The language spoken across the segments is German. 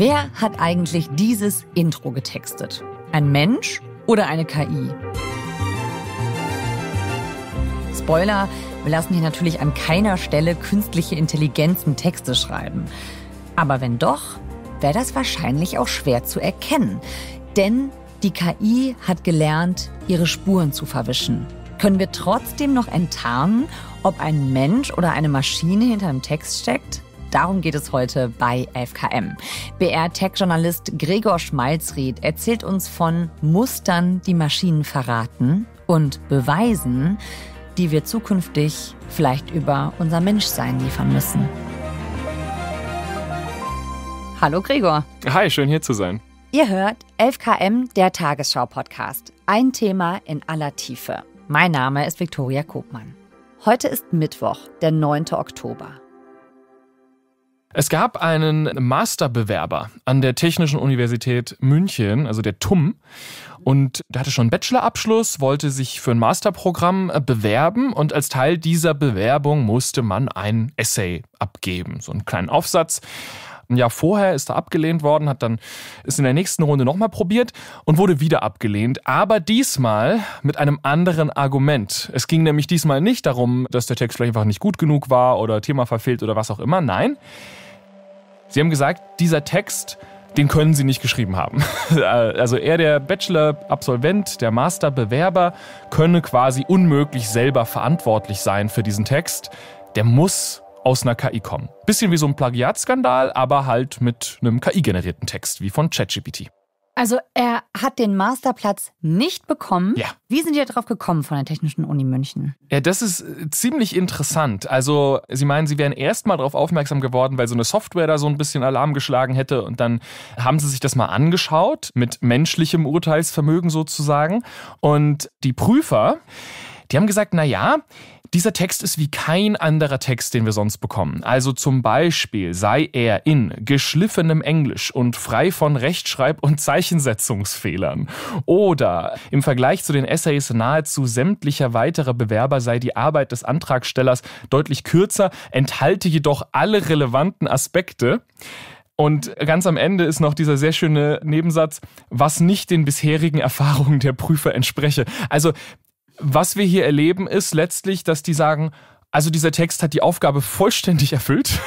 Wer hat eigentlich dieses Intro getextet? Ein Mensch oder eine KI? Spoiler, wir lassen hier natürlich an keiner Stelle künstliche Intelligenzen Texte schreiben. Aber wenn doch, wäre das wahrscheinlich auch schwer zu erkennen. Denn die KI hat gelernt, ihre Spuren zu verwischen. Können wir trotzdem noch enttarnen, ob ein Mensch oder eine Maschine hinter einem Text steckt? Darum geht es heute bei 11 km BR-Tech-Journalist Gregor Schmalzried erzählt uns von Mustern, die Maschinen verraten und Beweisen, die wir zukünftig vielleicht über unser Menschsein liefern müssen. Hallo Gregor. Hi, schön hier zu sein. Ihr hört 11KM, der Tagesschau-Podcast. Ein Thema in aller Tiefe. Mein Name ist Viktoria Kobmann. Heute ist Mittwoch, der 9. Oktober. Es gab einen Masterbewerber an der Technischen Universität München, also der TUM. Und der hatte schon einen Bachelorabschluss, wollte sich für ein Masterprogramm äh, bewerben. Und als Teil dieser Bewerbung musste man ein Essay abgeben, so einen kleinen Aufsatz ein Jahr vorher ist er abgelehnt worden, hat dann ist in der nächsten Runde nochmal probiert und wurde wieder abgelehnt, aber diesmal mit einem anderen Argument. Es ging nämlich diesmal nicht darum, dass der Text vielleicht einfach nicht gut genug war oder Thema verfehlt oder was auch immer. Nein. Sie haben gesagt, dieser Text den können sie nicht geschrieben haben. Also er, der Bachelor-Absolvent, der Master-Bewerber, könne quasi unmöglich selber verantwortlich sein für diesen Text. Der muss aus einer KI kommen. Bisschen wie so ein Plagiatskandal, aber halt mit einem KI-generierten Text, wie von ChatGPT. Also er hat den Masterplatz nicht bekommen. Ja. Wie sind die darauf gekommen von der Technischen Uni München? Ja, das ist äh, ziemlich interessant. Also Sie meinen, Sie wären erst mal darauf aufmerksam geworden, weil so eine Software da so ein bisschen Alarm geschlagen hätte und dann haben Sie sich das mal angeschaut mit menschlichem Urteilsvermögen sozusagen und die Prüfer, die haben gesagt, naja, ja, dieser Text ist wie kein anderer Text, den wir sonst bekommen. Also zum Beispiel sei er in geschliffenem Englisch und frei von Rechtschreib- und Zeichensetzungsfehlern. Oder im Vergleich zu den Essays nahezu sämtlicher weiterer Bewerber sei die Arbeit des Antragstellers deutlich kürzer, enthalte jedoch alle relevanten Aspekte. Und ganz am Ende ist noch dieser sehr schöne Nebensatz, was nicht den bisherigen Erfahrungen der Prüfer entspreche. Also was wir hier erleben, ist letztlich, dass die sagen, also dieser Text hat die Aufgabe vollständig erfüllt.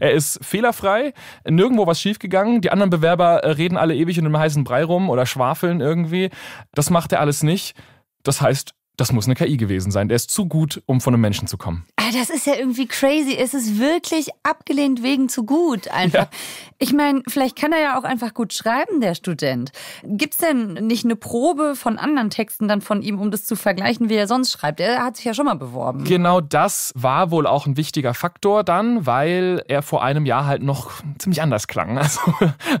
er ist fehlerfrei, nirgendwo was schiefgegangen. Die anderen Bewerber äh, reden alle ewig in einem heißen Brei rum oder schwafeln irgendwie. Das macht er alles nicht. Das heißt, das muss eine KI gewesen sein. Der ist zu gut, um von einem Menschen zu kommen. Äh, das ist ja irgendwie crazy. Es ist wirklich abgelehnt wegen zu gut einfach. Ja. Ich meine, vielleicht kann er ja auch einfach gut schreiben, der Student. Gibt es denn nicht eine Probe von anderen Texten dann von ihm, um das zu vergleichen, wie er sonst schreibt? Er hat sich ja schon mal beworben. Genau das war wohl auch ein wichtiger Faktor dann, weil er vor einem Jahr halt noch ziemlich anders klang.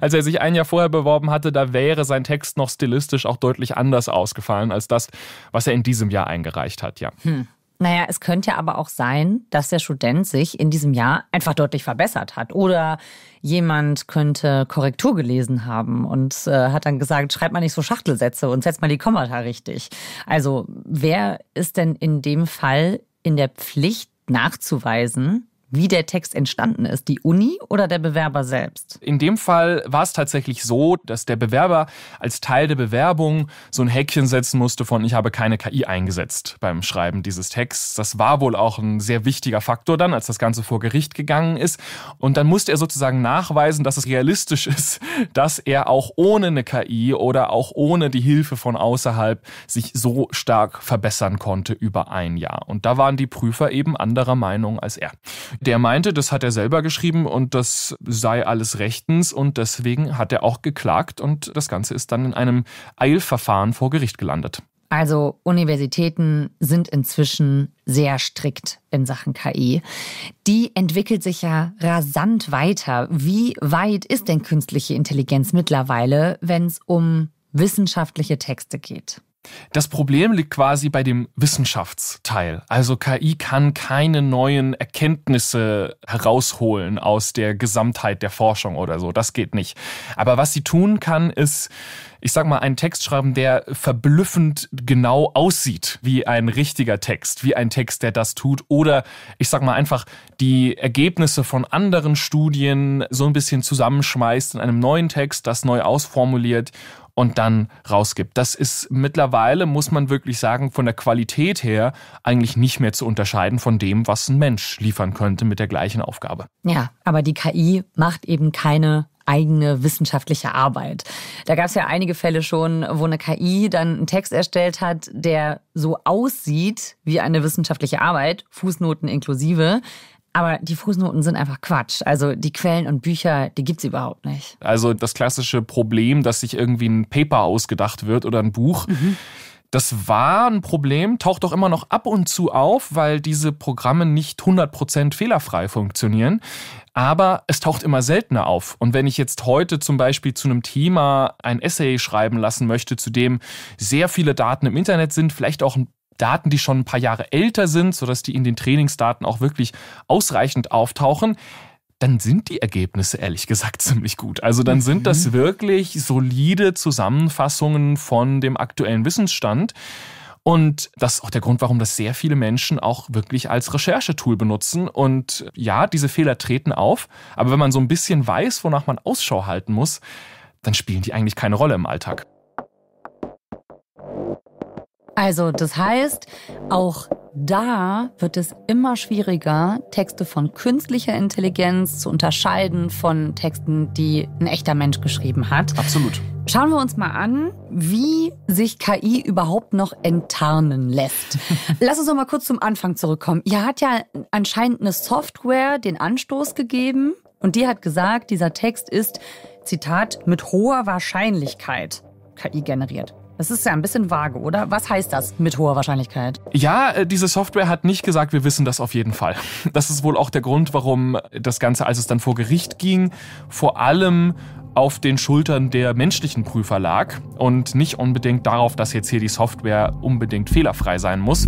Also, als er sich ein Jahr vorher beworben hatte, da wäre sein Text noch stilistisch auch deutlich anders ausgefallen als das, was er in diesem Jahr eingereicht hat, ja. Hm. Naja, es könnte ja aber auch sein, dass der Student sich in diesem Jahr einfach deutlich verbessert hat. Oder jemand könnte Korrektur gelesen haben und äh, hat dann gesagt, schreib mal nicht so Schachtelsätze und setz mal die Kommata richtig. Also wer ist denn in dem Fall in der Pflicht nachzuweisen, wie der Text entstanden ist, die Uni oder der Bewerber selbst? In dem Fall war es tatsächlich so, dass der Bewerber als Teil der Bewerbung so ein Häkchen setzen musste von ich habe keine KI eingesetzt beim Schreiben dieses Texts. Das war wohl auch ein sehr wichtiger Faktor dann, als das Ganze vor Gericht gegangen ist. Und dann musste er sozusagen nachweisen, dass es realistisch ist, dass er auch ohne eine KI oder auch ohne die Hilfe von außerhalb sich so stark verbessern konnte über ein Jahr. Und da waren die Prüfer eben anderer Meinung als er. Der meinte, das hat er selber geschrieben und das sei alles rechtens und deswegen hat er auch geklagt und das Ganze ist dann in einem Eilverfahren vor Gericht gelandet. Also Universitäten sind inzwischen sehr strikt in Sachen KI. Die entwickelt sich ja rasant weiter. Wie weit ist denn künstliche Intelligenz mittlerweile, wenn es um wissenschaftliche Texte geht? Das Problem liegt quasi bei dem Wissenschaftsteil. Also KI kann keine neuen Erkenntnisse herausholen aus der Gesamtheit der Forschung oder so. Das geht nicht. Aber was sie tun kann, ist, ich sag mal, einen Text schreiben, der verblüffend genau aussieht wie ein richtiger Text, wie ein Text, der das tut. Oder ich sag mal einfach die Ergebnisse von anderen Studien so ein bisschen zusammenschmeißt in einem neuen Text, das neu ausformuliert und dann rausgibt. Das ist mittlerweile, muss man wirklich sagen, von der Qualität her eigentlich nicht mehr zu unterscheiden von dem, was ein Mensch liefern könnte mit der gleichen Aufgabe. Ja, aber die KI macht eben keine eigene wissenschaftliche Arbeit. Da gab es ja einige Fälle schon, wo eine KI dann einen Text erstellt hat, der so aussieht wie eine wissenschaftliche Arbeit, Fußnoten inklusive. Aber die Fußnoten sind einfach Quatsch. Also die Quellen und Bücher, die gibt's überhaupt nicht. Also das klassische Problem, dass sich irgendwie ein Paper ausgedacht wird oder ein Buch. Mhm. Das war ein Problem, taucht doch immer noch ab und zu auf, weil diese Programme nicht 100% fehlerfrei funktionieren. Aber es taucht immer seltener auf. Und wenn ich jetzt heute zum Beispiel zu einem Thema ein Essay schreiben lassen möchte, zu dem sehr viele Daten im Internet sind, vielleicht auch ein Daten, die schon ein paar Jahre älter sind, sodass die in den Trainingsdaten auch wirklich ausreichend auftauchen, dann sind die Ergebnisse ehrlich gesagt ziemlich gut. Also dann sind das mhm. wirklich solide Zusammenfassungen von dem aktuellen Wissensstand. Und das ist auch der Grund, warum das sehr viele Menschen auch wirklich als Recherchetool benutzen. Und ja, diese Fehler treten auf, aber wenn man so ein bisschen weiß, wonach man Ausschau halten muss, dann spielen die eigentlich keine Rolle im Alltag. Also das heißt, auch da wird es immer schwieriger, Texte von künstlicher Intelligenz zu unterscheiden von Texten, die ein echter Mensch geschrieben hat. Absolut. Schauen wir uns mal an, wie sich KI überhaupt noch enttarnen lässt. Lass uns noch mal kurz zum Anfang zurückkommen. Ihr hat ja anscheinend eine Software den Anstoß gegeben und die hat gesagt, dieser Text ist, Zitat, mit hoher Wahrscheinlichkeit KI generiert. Das ist ja ein bisschen vage, oder? Was heißt das mit hoher Wahrscheinlichkeit? Ja, äh, diese Software hat nicht gesagt, wir wissen das auf jeden Fall. Das ist wohl auch der Grund, warum das Ganze, als es dann vor Gericht ging, vor allem auf den Schultern der menschlichen Prüfer lag und nicht unbedingt darauf, dass jetzt hier die Software unbedingt fehlerfrei sein muss.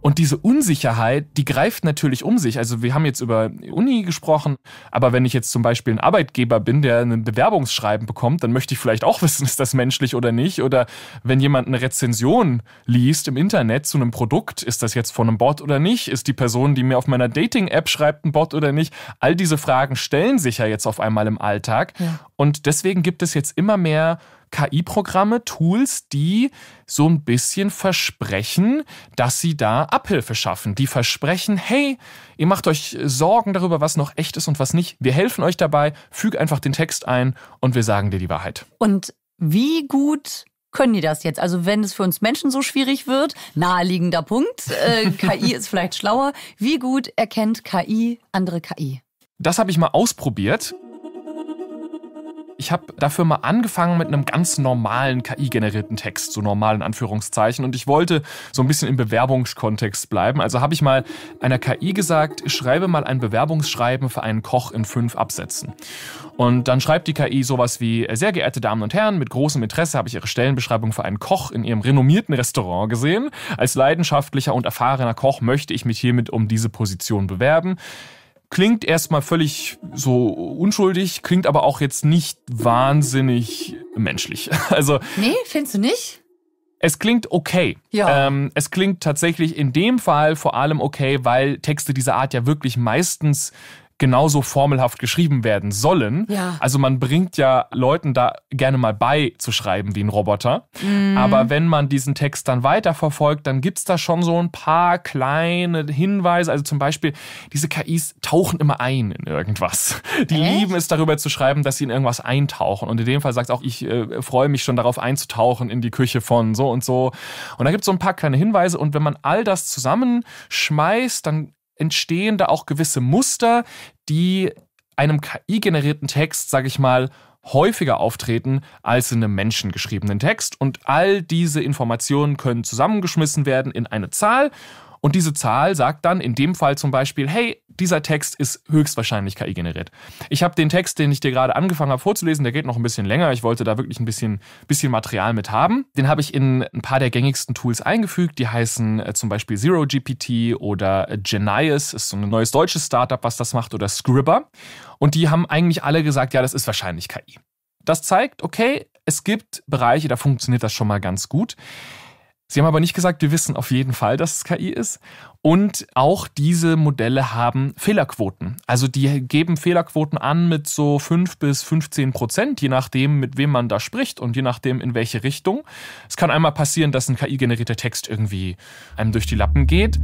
Und diese Unsicherheit, die greift natürlich um sich. Also wir haben jetzt über Uni gesprochen, aber wenn ich jetzt zum Beispiel ein Arbeitgeber bin, der ein Bewerbungsschreiben bekommt, dann möchte ich vielleicht auch wissen, ist das menschlich oder nicht. Oder wenn jemand eine Rezension liest im Internet zu einem Produkt, ist das jetzt von einem Bot oder nicht? Ist die Person, die mir auf meiner Dating-App schreibt, ein Bot oder nicht? All diese Fragen stellen sich ja jetzt auf einmal im Alltag. Ja. Und deswegen gibt es jetzt immer mehr KI-Programme, Tools, die so ein bisschen versprechen, dass sie da Abhilfe schaffen. Die versprechen, hey, ihr macht euch Sorgen darüber, was noch echt ist und was nicht. Wir helfen euch dabei, füg einfach den Text ein und wir sagen dir die Wahrheit. Und wie gut können die das jetzt? Also wenn es für uns Menschen so schwierig wird, naheliegender Punkt, äh, KI ist vielleicht schlauer. Wie gut erkennt KI andere KI? Das habe ich mal ausprobiert. Ich habe dafür mal angefangen mit einem ganz normalen KI-generierten Text, so normalen Anführungszeichen. Und ich wollte so ein bisschen im Bewerbungskontext bleiben. Also habe ich mal einer KI gesagt, schreibe mal ein Bewerbungsschreiben für einen Koch in fünf Absätzen. Und dann schreibt die KI sowas wie, äh, sehr geehrte Damen und Herren, mit großem Interesse habe ich Ihre Stellenbeschreibung für einen Koch in Ihrem renommierten Restaurant gesehen. Als leidenschaftlicher und erfahrener Koch möchte ich mich hiermit um diese Position bewerben. Klingt erstmal völlig so unschuldig, klingt aber auch jetzt nicht wahnsinnig menschlich. Also. Nee, findest du nicht? Es klingt okay. Ja. Ähm, es klingt tatsächlich in dem Fall vor allem okay, weil Texte dieser Art ja wirklich meistens genauso formelhaft geschrieben werden sollen. Ja. Also man bringt ja Leuten da gerne mal bei zu schreiben wie ein Roboter. Mhm. Aber wenn man diesen Text dann weiterverfolgt, dann gibt es da schon so ein paar kleine Hinweise. Also zum Beispiel, diese KIs tauchen immer ein in irgendwas. Die Echt? lieben es darüber zu schreiben, dass sie in irgendwas eintauchen. Und in dem Fall sagt auch, ich äh, freue mich schon darauf einzutauchen in die Küche von so und so. Und da gibt es so ein paar kleine Hinweise. Und wenn man all das zusammenschmeißt, dann entstehen da auch gewisse Muster, die einem KI-generierten Text, sage ich mal, häufiger auftreten als in einem menschengeschriebenen Text. Und all diese Informationen können zusammengeschmissen werden in eine Zahl und diese Zahl sagt dann in dem Fall zum Beispiel, hey, dieser Text ist höchstwahrscheinlich KI generiert. Ich habe den Text, den ich dir gerade angefangen habe vorzulesen, der geht noch ein bisschen länger. Ich wollte da wirklich ein bisschen, bisschen Material mit haben. Den habe ich in ein paar der gängigsten Tools eingefügt. Die heißen äh, zum Beispiel ZeroGPT oder äh, Genius, ist so ein neues deutsches Startup, was das macht, oder Scribber. Und die haben eigentlich alle gesagt, ja, das ist wahrscheinlich KI. Das zeigt, okay, es gibt Bereiche, da funktioniert das schon mal ganz gut. Sie haben aber nicht gesagt, wir wissen auf jeden Fall, dass es KI ist. Und auch diese Modelle haben Fehlerquoten. Also die geben Fehlerquoten an mit so 5 bis 15 Prozent, je nachdem, mit wem man da spricht und je nachdem, in welche Richtung. Es kann einmal passieren, dass ein KI-generierter Text irgendwie einem durch die Lappen geht.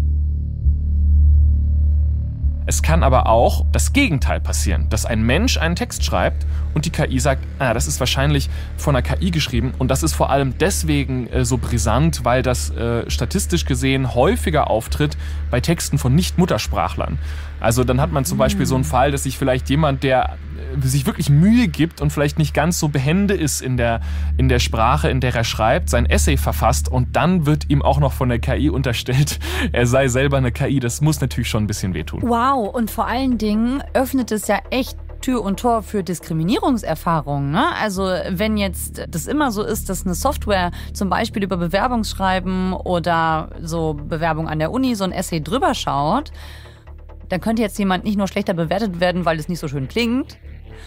Es kann aber auch das Gegenteil passieren, dass ein Mensch einen Text schreibt und die KI sagt, ah, das ist wahrscheinlich von einer KI geschrieben und das ist vor allem deswegen äh, so brisant, weil das äh, statistisch gesehen häufiger auftritt bei Texten von Nicht-Muttersprachlern. Also dann hat man zum Beispiel so einen mm. Fall, dass sich vielleicht jemand, der äh, sich wirklich Mühe gibt und vielleicht nicht ganz so behende ist in der, in der Sprache, in der er schreibt, sein Essay verfasst und dann wird ihm auch noch von der KI unterstellt, er sei selber eine KI. Das muss natürlich schon ein bisschen wehtun. Wow, und vor allen Dingen öffnet es ja echt Tür und Tor für Diskriminierungserfahrungen. Ne? Also wenn jetzt das immer so ist, dass eine Software zum Beispiel über Bewerbungsschreiben oder so Bewerbung an der Uni so ein Essay drüber schaut, dann könnte jetzt jemand nicht nur schlechter bewertet werden, weil es nicht so schön klingt,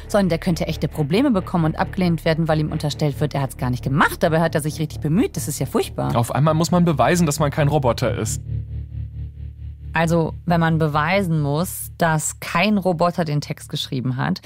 sondern der könnte echte Probleme bekommen und abgelehnt werden, weil ihm unterstellt wird, er hat es gar nicht gemacht, dabei hat er sich richtig bemüht. Das ist ja furchtbar. Auf einmal muss man beweisen, dass man kein Roboter ist. Also, wenn man beweisen muss, dass kein Roboter den Text geschrieben hat,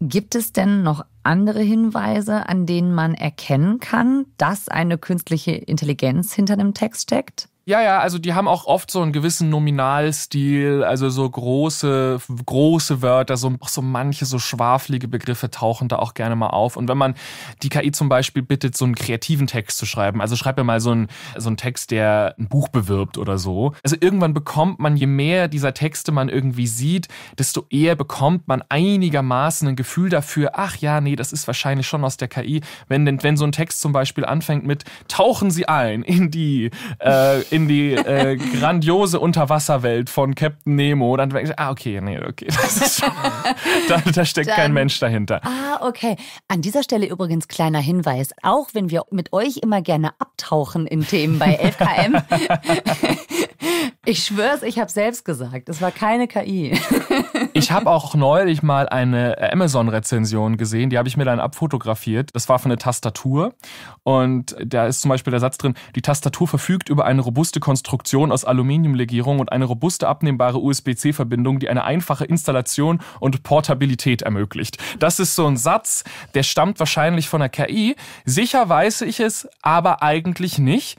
gibt es denn noch andere Hinweise, an denen man erkennen kann, dass eine künstliche Intelligenz hinter einem Text steckt? Ja, ja, also die haben auch oft so einen gewissen Nominalstil, also so große, große Wörter, so, so manche so schwaflige Begriffe tauchen da auch gerne mal auf. Und wenn man die KI zum Beispiel bittet, so einen kreativen Text zu schreiben, also schreib mir mal so einen, so einen Text, der ein Buch bewirbt oder so. Also irgendwann bekommt man, je mehr dieser Texte man irgendwie sieht, desto eher bekommt man einigermaßen ein Gefühl dafür, ach ja, nee, das ist wahrscheinlich schon aus der KI. Wenn, wenn so ein Text zum Beispiel anfängt mit, tauchen Sie ein in die, äh, in die äh, grandiose Unterwasserwelt von Captain Nemo, dann denke ich, ah, okay, nee, okay. Das ist Schon, da, da, steckt dann, kein Mensch dahinter. Ah, okay. An dieser Stelle übrigens kleiner Hinweis, auch wenn wir mit euch immer gerne abtauchen in Themen bei 11 km, Ich schwör's, ich habe selbst gesagt. Es war keine KI. ich habe auch neulich mal eine äh, Amazon-Rezension gesehen. Die habe ich mir dann abfotografiert. Das war von einer Tastatur. Und da ist zum Beispiel der Satz drin: Die Tastatur verfügt über eine robuste Konstruktion aus Aluminiumlegierung und eine robuste abnehmbare USB-C-Verbindung, die eine einfache Installation und Portabilität ermöglicht. Das ist so ein Satz, der stammt wahrscheinlich von der KI. Sicher weiß ich es, aber eigentlich nicht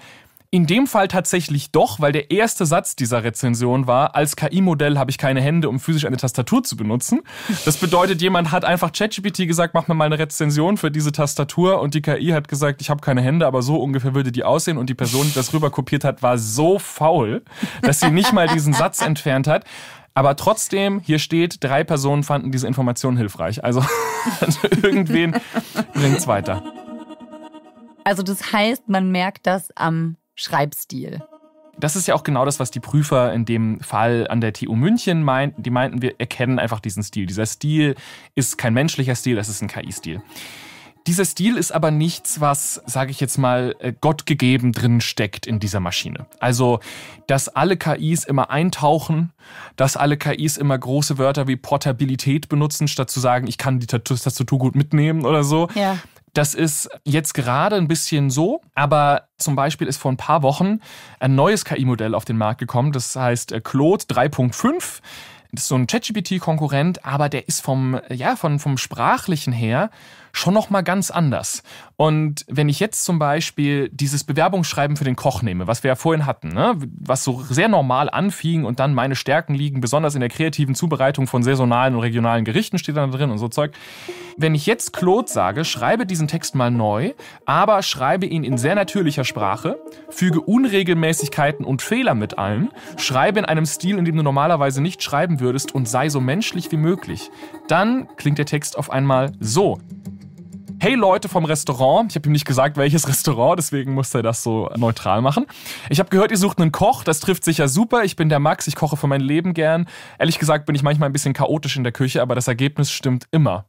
in dem Fall tatsächlich doch, weil der erste Satz dieser Rezension war, als KI-Modell habe ich keine Hände, um physisch eine Tastatur zu benutzen. Das bedeutet, jemand hat einfach ChatGPT gesagt, mach mir mal eine Rezension für diese Tastatur und die KI hat gesagt, ich habe keine Hände, aber so ungefähr würde die aussehen und die Person, die das rüber kopiert hat, war so faul, dass sie nicht mal diesen Satz entfernt hat. Aber trotzdem, hier steht, drei Personen fanden diese Information hilfreich. Also, also irgendwen bringt es weiter. Also das heißt, man merkt das am Schreibstil. Das ist ja auch genau das, was die Prüfer in dem Fall an der TU München meinten. Die meinten, wir erkennen einfach diesen Stil. Dieser Stil ist kein menschlicher Stil, das ist ein KI-Stil. Dieser Stil ist aber nichts, was, sage ich jetzt mal, äh, gottgegeben drin steckt in dieser Maschine. Also, dass alle KIs immer eintauchen, dass alle KIs immer große Wörter wie Portabilität benutzen, statt zu sagen, ich kann die Tastatur gut mitnehmen oder so. Ja. Das ist jetzt gerade ein bisschen so, aber zum Beispiel ist vor ein paar Wochen ein neues KI-Modell auf den Markt gekommen, das heißt äh, Claude 3.5. Das ist so ein ChatGPT-Konkurrent, aber der ist vom, ja, von, vom Sprachlichen her schon nochmal ganz anders. Und wenn ich jetzt zum Beispiel dieses Bewerbungsschreiben für den Koch nehme, was wir ja vorhin hatten, ne? was so sehr normal anfing und dann meine Stärken liegen, besonders in der kreativen Zubereitung von saisonalen und regionalen Gerichten steht dann drin und so Zeug. Wenn ich jetzt Claude sage, schreibe diesen Text mal neu, aber schreibe ihn in sehr natürlicher Sprache, füge Unregelmäßigkeiten und Fehler mit allen, schreibe in einem Stil, in dem du normalerweise nicht schreiben würdest und sei so menschlich wie möglich, dann klingt der Text auf einmal so hey Leute vom Restaurant, ich habe ihm nicht gesagt, welches Restaurant, deswegen musste er das so neutral machen. Ich habe gehört, ihr sucht einen Koch, das trifft sich ja super. Ich bin der Max, ich koche für mein Leben gern. Ehrlich gesagt bin ich manchmal ein bisschen chaotisch in der Küche, aber das Ergebnis stimmt immer.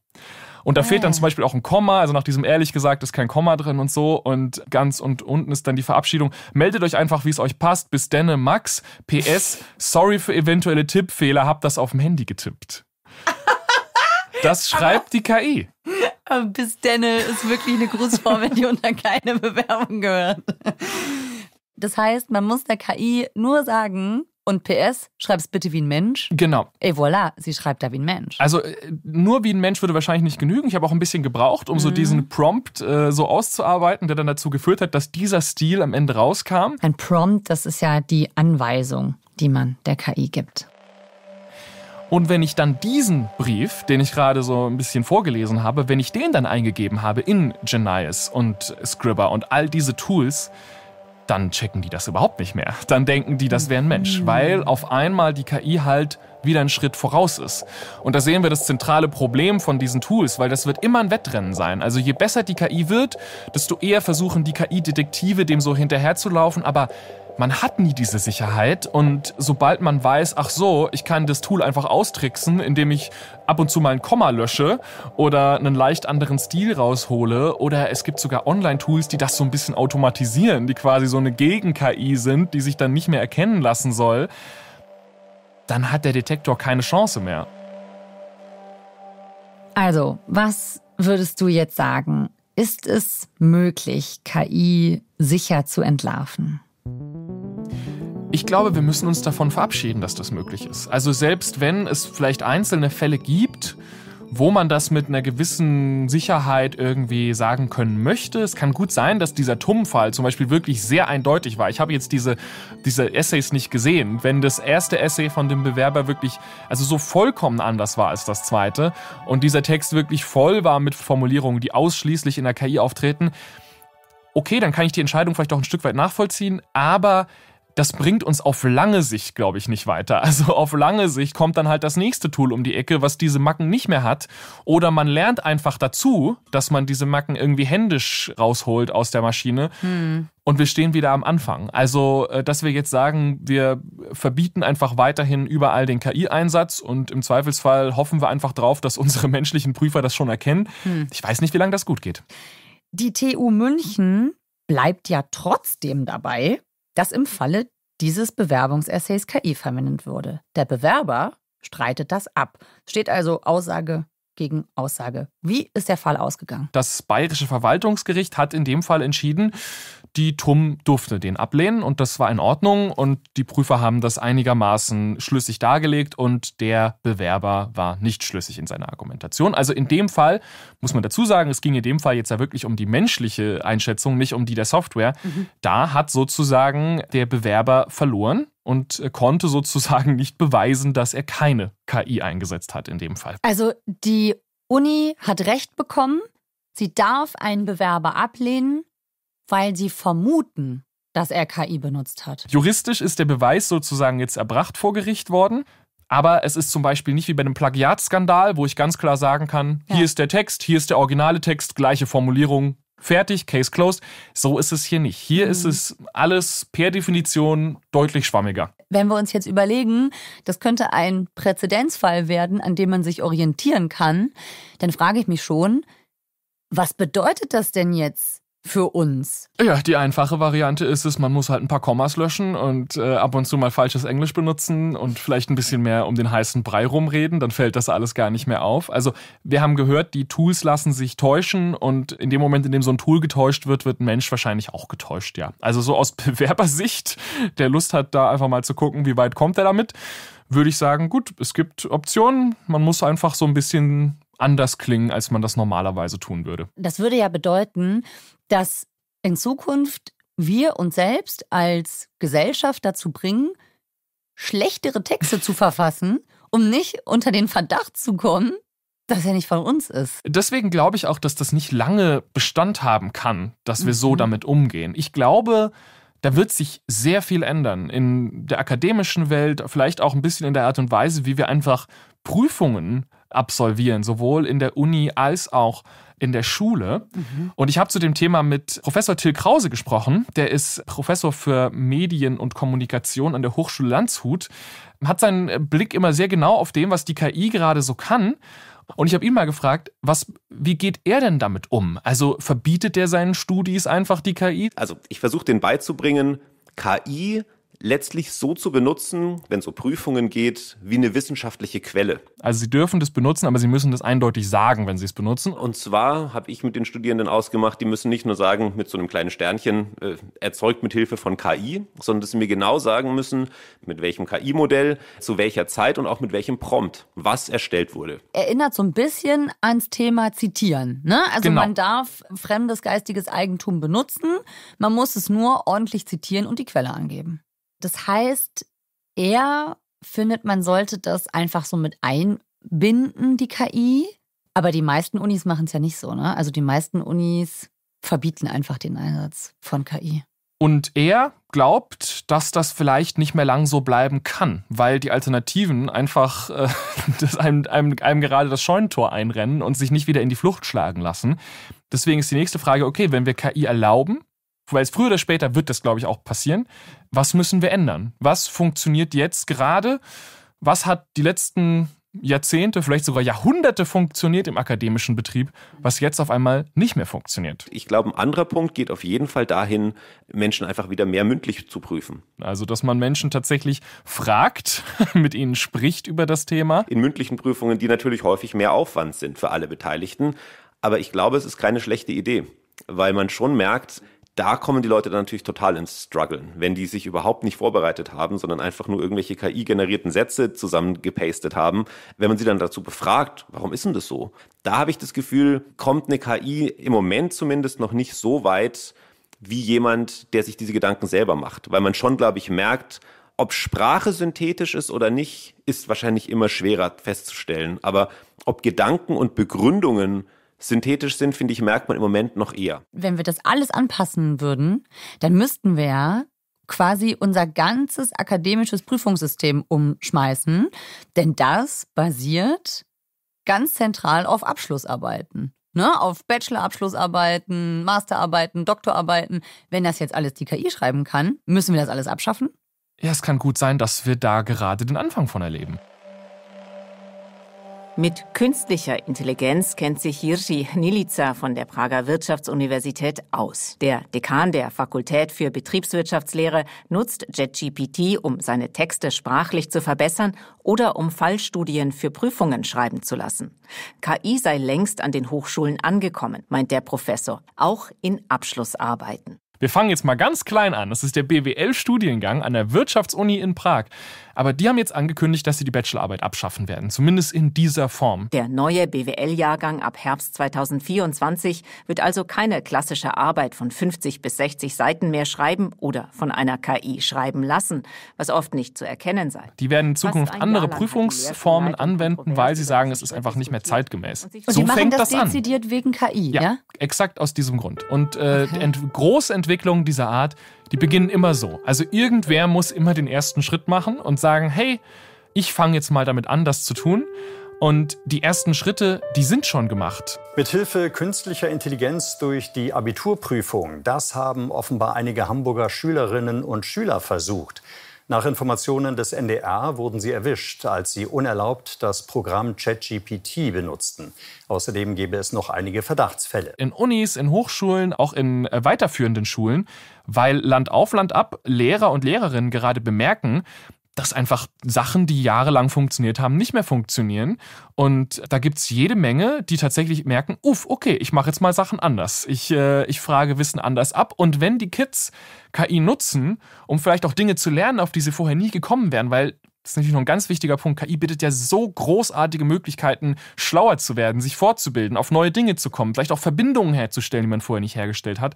Und da ah. fehlt dann zum Beispiel auch ein Komma. Also nach diesem ehrlich gesagt ist kein Komma drin und so. Und ganz und unten ist dann die Verabschiedung. Meldet euch einfach, wie es euch passt. Bis denne, Max. PS, sorry für eventuelle Tippfehler. habt das auf dem Handy getippt. Das schreibt die KI. Bis denne ist wirklich eine Grußform, wenn die unter keine Bewerbung gehört. Das heißt, man muss der KI nur sagen, und PS, schreib's bitte wie ein Mensch. Genau. Et voilà, sie schreibt da wie ein Mensch. Also äh, nur wie ein Mensch würde wahrscheinlich nicht genügen. Ich habe auch ein bisschen gebraucht, um mhm. so diesen Prompt äh, so auszuarbeiten, der dann dazu geführt hat, dass dieser Stil am Ende rauskam. Ein Prompt, das ist ja die Anweisung, die man der KI gibt. Und wenn ich dann diesen Brief, den ich gerade so ein bisschen vorgelesen habe, wenn ich den dann eingegeben habe in Genius und Scribber und all diese Tools, dann checken die das überhaupt nicht mehr. Dann denken die, das wäre ein Mensch, mhm. weil auf einmal die KI halt wieder einen Schritt voraus ist. Und da sehen wir das zentrale Problem von diesen Tools, weil das wird immer ein Wettrennen sein. Also je besser die KI wird, desto eher versuchen die KI-Detektive dem so hinterherzulaufen, aber man hat nie diese Sicherheit und sobald man weiß, ach so, ich kann das Tool einfach austricksen, indem ich ab und zu mal ein Komma lösche oder einen leicht anderen Stil raushole oder es gibt sogar Online-Tools, die das so ein bisschen automatisieren, die quasi so eine Gegen-KI sind, die sich dann nicht mehr erkennen lassen soll, dann hat der Detektor keine Chance mehr. Also, was würdest du jetzt sagen? Ist es möglich, KI sicher zu entlarven? Ich glaube, wir müssen uns davon verabschieden, dass das möglich ist. Also selbst wenn es vielleicht einzelne Fälle gibt, wo man das mit einer gewissen Sicherheit irgendwie sagen können möchte. Es kann gut sein, dass dieser Tum-Fall zum Beispiel wirklich sehr eindeutig war. Ich habe jetzt diese, diese Essays nicht gesehen. Wenn das erste Essay von dem Bewerber wirklich, also so vollkommen anders war als das zweite und dieser Text wirklich voll war mit Formulierungen, die ausschließlich in der KI auftreten, okay, dann kann ich die Entscheidung vielleicht auch ein Stück weit nachvollziehen, aber das bringt uns auf lange Sicht, glaube ich, nicht weiter. Also auf lange Sicht kommt dann halt das nächste Tool um die Ecke, was diese Macken nicht mehr hat. Oder man lernt einfach dazu, dass man diese Macken irgendwie händisch rausholt aus der Maschine. Hm. Und wir stehen wieder am Anfang. Also, äh, dass wir jetzt sagen, wir verbieten einfach weiterhin überall den KI-Einsatz und im Zweifelsfall hoffen wir einfach drauf, dass unsere menschlichen Prüfer das schon erkennen. Hm. Ich weiß nicht, wie lange das gut geht. Die TU München bleibt ja trotzdem dabei, dass im Falle dieses Bewerbungsessays KI-feminent wurde. Der Bewerber streitet das ab. Steht also Aussage gegen Aussage. Wie ist der Fall ausgegangen? Das bayerische Verwaltungsgericht hat in dem Fall entschieden, die TUM durfte den ablehnen und das war in Ordnung und die Prüfer haben das einigermaßen schlüssig dargelegt und der Bewerber war nicht schlüssig in seiner Argumentation. Also in dem Fall muss man dazu sagen, es ging in dem Fall jetzt ja wirklich um die menschliche Einschätzung, nicht um die der Software. Mhm. Da hat sozusagen der Bewerber verloren und konnte sozusagen nicht beweisen, dass er keine KI eingesetzt hat in dem Fall. Also die Uni hat recht bekommen. Sie darf einen Bewerber ablehnen, weil sie vermuten, dass er KI benutzt hat. Juristisch ist der Beweis sozusagen jetzt erbracht vor Gericht worden. Aber es ist zum Beispiel nicht wie bei einem Plagiatskandal, wo ich ganz klar sagen kann, ja. hier ist der Text, hier ist der originale Text, gleiche Formulierung, fertig, Case closed. So ist es hier nicht. Hier mhm. ist es alles per Definition deutlich schwammiger. Wenn wir uns jetzt überlegen, das könnte ein Präzedenzfall werden, an dem man sich orientieren kann, dann frage ich mich schon, was bedeutet das denn jetzt? für uns. Ja, die einfache Variante ist es, man muss halt ein paar Kommas löschen und äh, ab und zu mal falsches Englisch benutzen und vielleicht ein bisschen mehr um den heißen Brei rumreden, dann fällt das alles gar nicht mehr auf. Also wir haben gehört, die Tools lassen sich täuschen und in dem Moment, in dem so ein Tool getäuscht wird, wird ein Mensch wahrscheinlich auch getäuscht, ja. Also so aus Bewerbersicht, der Lust hat, da einfach mal zu gucken, wie weit kommt er damit, würde ich sagen, gut, es gibt Optionen, man muss einfach so ein bisschen anders klingen, als man das normalerweise tun würde. Das würde ja bedeuten, dass in Zukunft wir uns selbst als Gesellschaft dazu bringen, schlechtere Texte zu verfassen, um nicht unter den Verdacht zu kommen, dass er nicht von uns ist. Deswegen glaube ich auch, dass das nicht lange Bestand haben kann, dass wir mhm. so damit umgehen. Ich glaube, da wird sich sehr viel ändern in der akademischen Welt, vielleicht auch ein bisschen in der Art und Weise, wie wir einfach Prüfungen absolvieren, sowohl in der Uni als auch in der Schule. Mhm. Und ich habe zu dem Thema mit Professor Till Krause gesprochen. Der ist Professor für Medien und Kommunikation an der Hochschule Landshut. Hat seinen Blick immer sehr genau auf dem, was die KI gerade so kann. Und ich habe ihn mal gefragt, was, wie geht er denn damit um? Also verbietet er seinen Studis einfach die KI? Also ich versuche den beizubringen, KI letztlich so zu benutzen, wenn es um Prüfungen geht, wie eine wissenschaftliche Quelle. Also Sie dürfen das benutzen, aber Sie müssen das eindeutig sagen, wenn Sie es benutzen. Und zwar habe ich mit den Studierenden ausgemacht, die müssen nicht nur sagen, mit so einem kleinen Sternchen äh, erzeugt mit Hilfe von KI, sondern dass sie mir genau sagen müssen, mit welchem KI-Modell, zu welcher Zeit und auch mit welchem Prompt, was erstellt wurde. Erinnert so ein bisschen ans Thema Zitieren. Ne? Also genau. man darf fremdes geistiges Eigentum benutzen, man muss es nur ordentlich zitieren und die Quelle angeben. Das heißt, er findet, man sollte das einfach so mit einbinden, die KI. Aber die meisten Unis machen es ja nicht so, ne? Also die meisten Unis verbieten einfach den Einsatz von KI. Und er glaubt, dass das vielleicht nicht mehr lang so bleiben kann, weil die Alternativen einfach äh, einem, einem, einem gerade das Scheunentor einrennen und sich nicht wieder in die Flucht schlagen lassen. Deswegen ist die nächste Frage, okay, wenn wir KI erlauben, weil es früher oder später wird das, glaube ich, auch passieren. Was müssen wir ändern? Was funktioniert jetzt gerade? Was hat die letzten Jahrzehnte, vielleicht sogar Jahrhunderte funktioniert im akademischen Betrieb, was jetzt auf einmal nicht mehr funktioniert. Ich glaube, ein anderer Punkt geht auf jeden Fall dahin, Menschen einfach wieder mehr mündlich zu prüfen. Also, dass man Menschen tatsächlich fragt, mit ihnen spricht über das Thema. In mündlichen Prüfungen, die natürlich häufig mehr Aufwand sind für alle Beteiligten. Aber ich glaube, es ist keine schlechte Idee, weil man schon merkt, da kommen die Leute dann natürlich total ins Struggeln, wenn die sich überhaupt nicht vorbereitet haben, sondern einfach nur irgendwelche KI-generierten Sätze zusammengepastet haben. Wenn man sie dann dazu befragt, warum ist denn das so? Da habe ich das Gefühl, kommt eine KI im Moment zumindest noch nicht so weit wie jemand, der sich diese Gedanken selber macht. Weil man schon, glaube ich, merkt, ob Sprache synthetisch ist oder nicht, ist wahrscheinlich immer schwerer festzustellen. Aber ob Gedanken und Begründungen synthetisch sind, finde ich, merkt man im Moment noch eher. Wenn wir das alles anpassen würden, dann müssten wir ja quasi unser ganzes akademisches Prüfungssystem umschmeißen, denn das basiert ganz zentral auf Abschlussarbeiten. Ne, auf Bachelor-Abschlussarbeiten, Masterarbeiten, Doktorarbeiten. Wenn das jetzt alles die KI schreiben kann, müssen wir das alles abschaffen? Ja, es kann gut sein, dass wir da gerade den Anfang von erleben. Mit künstlicher Intelligenz kennt sich Hirschi Nilica von der Prager Wirtschaftsuniversität aus. Der Dekan der Fakultät für Betriebswirtschaftslehre nutzt JetGPT, um seine Texte sprachlich zu verbessern oder um Fallstudien für Prüfungen schreiben zu lassen. KI sei längst an den Hochschulen angekommen, meint der Professor, auch in Abschlussarbeiten. Wir fangen jetzt mal ganz klein an. Das ist der BWL-Studiengang an der Wirtschaftsuni in Prag. Aber die haben jetzt angekündigt, dass sie die Bachelorarbeit abschaffen werden, zumindest in dieser Form. Der neue BWL-Jahrgang ab Herbst 2024 wird also keine klassische Arbeit von 50 bis 60 Seiten mehr schreiben oder von einer KI schreiben lassen, was oft nicht zu erkennen sei. Die werden in Zukunft andere Prüfungsformen anwenden, weil sie sagen, es ist einfach nicht mehr zeitgemäß. Und so die machen fängt das, das an. dezidiert wegen KI, ja? ja? Exakt aus diesem Grund. Und äh, okay. große Entwicklungen dieser Art, die beginnen immer so. Also irgendwer muss immer den ersten Schritt machen und sagen, hey, ich fange jetzt mal damit an, das zu tun. Und die ersten Schritte, die sind schon gemacht. Mithilfe künstlicher Intelligenz durch die Abiturprüfung, das haben offenbar einige Hamburger Schülerinnen und Schüler versucht. Nach Informationen des NDR wurden sie erwischt, als sie unerlaubt das Programm ChatGPT benutzten. Außerdem gäbe es noch einige Verdachtsfälle. In Unis, in Hochschulen, auch in äh, weiterführenden Schulen, weil Land auf, Land ab Lehrer und Lehrerinnen gerade bemerken, dass einfach Sachen, die jahrelang funktioniert haben, nicht mehr funktionieren. Und da gibt es jede Menge, die tatsächlich merken, uff, okay, ich mache jetzt mal Sachen anders. Ich, äh, ich frage Wissen anders ab. Und wenn die Kids KI nutzen, um vielleicht auch Dinge zu lernen, auf die sie vorher nie gekommen wären, weil das ist natürlich noch ein ganz wichtiger Punkt. KI bietet ja so großartige Möglichkeiten, schlauer zu werden, sich fortzubilden, auf neue Dinge zu kommen, vielleicht auch Verbindungen herzustellen, die man vorher nicht hergestellt hat.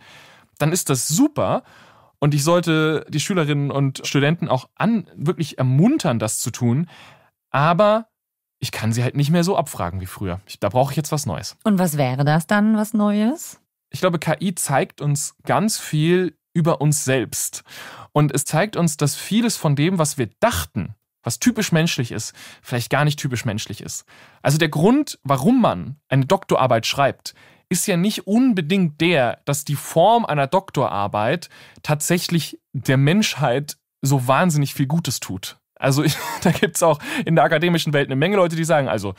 Dann ist das super. Und ich sollte die Schülerinnen und Studenten auch an, wirklich ermuntern, das zu tun. Aber ich kann sie halt nicht mehr so abfragen wie früher. Ich, da brauche ich jetzt was Neues. Und was wäre das dann, was Neues? Ich glaube, KI zeigt uns ganz viel über uns selbst. Und es zeigt uns, dass vieles von dem, was wir dachten, was typisch menschlich ist, vielleicht gar nicht typisch menschlich ist. Also der Grund, warum man eine Doktorarbeit schreibt, ist ja nicht unbedingt der, dass die Form einer Doktorarbeit tatsächlich der Menschheit so wahnsinnig viel Gutes tut. Also ich, da gibt es auch in der akademischen Welt eine Menge Leute, die sagen, also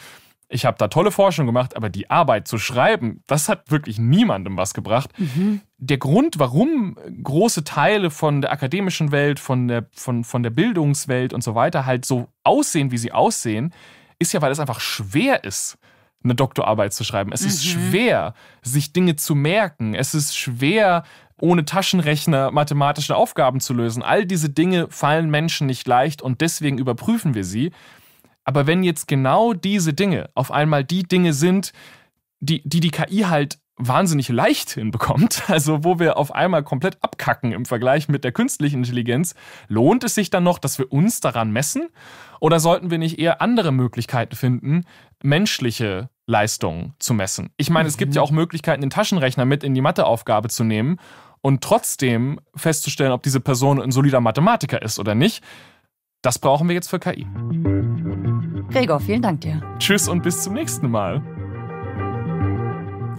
ich habe da tolle Forschung gemacht, aber die Arbeit zu schreiben, das hat wirklich niemandem was gebracht. Mhm. Der Grund, warum große Teile von der akademischen Welt, von der, von, von der Bildungswelt und so weiter halt so aussehen, wie sie aussehen, ist ja, weil es einfach schwer ist eine Doktorarbeit zu schreiben. Es mhm. ist schwer, sich Dinge zu merken. Es ist schwer, ohne Taschenrechner mathematische Aufgaben zu lösen. All diese Dinge fallen Menschen nicht leicht und deswegen überprüfen wir sie. Aber wenn jetzt genau diese Dinge auf einmal die Dinge sind, die die, die KI halt wahnsinnig leicht hinbekommt, also wo wir auf einmal komplett abkacken im Vergleich mit der künstlichen Intelligenz, lohnt es sich dann noch, dass wir uns daran messen? Oder sollten wir nicht eher andere Möglichkeiten finden, menschliche Leistungen zu messen. Ich meine, mhm. es gibt ja mhm. auch Möglichkeiten, den Taschenrechner mit in die Matheaufgabe zu nehmen und trotzdem festzustellen, ob diese Person ein solider Mathematiker ist oder nicht. Das brauchen wir jetzt für KI. Gregor, vielen Dank dir. Tschüss und bis zum nächsten Mal.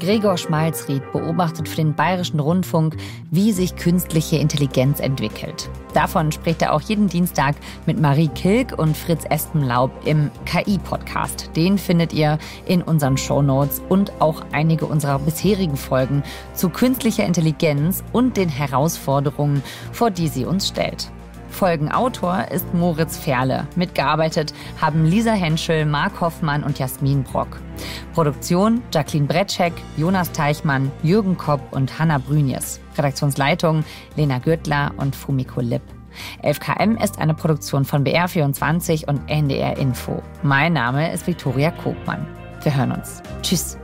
Gregor Schmalzried beobachtet für den Bayerischen Rundfunk, wie sich künstliche Intelligenz entwickelt. Davon spricht er auch jeden Dienstag mit Marie Kilk und Fritz Espenlaub im KI-Podcast. Den findet ihr in unseren Shownotes und auch einige unserer bisherigen Folgen zu künstlicher Intelligenz und den Herausforderungen, vor die sie uns stellt. Folgenautor ist Moritz Ferle. Mitgearbeitet haben Lisa Henschel, Marc Hoffmann und Jasmin Brock. Produktion Jacqueline Bretschek, Jonas Teichmann, Jürgen Kopp und Hanna Brünjes. Redaktionsleitung Lena Gürtler und Fumiko Lipp. 11KM ist eine Produktion von BR24 und NDR Info. Mein Name ist Viktoria Kobmann. Wir hören uns. Tschüss.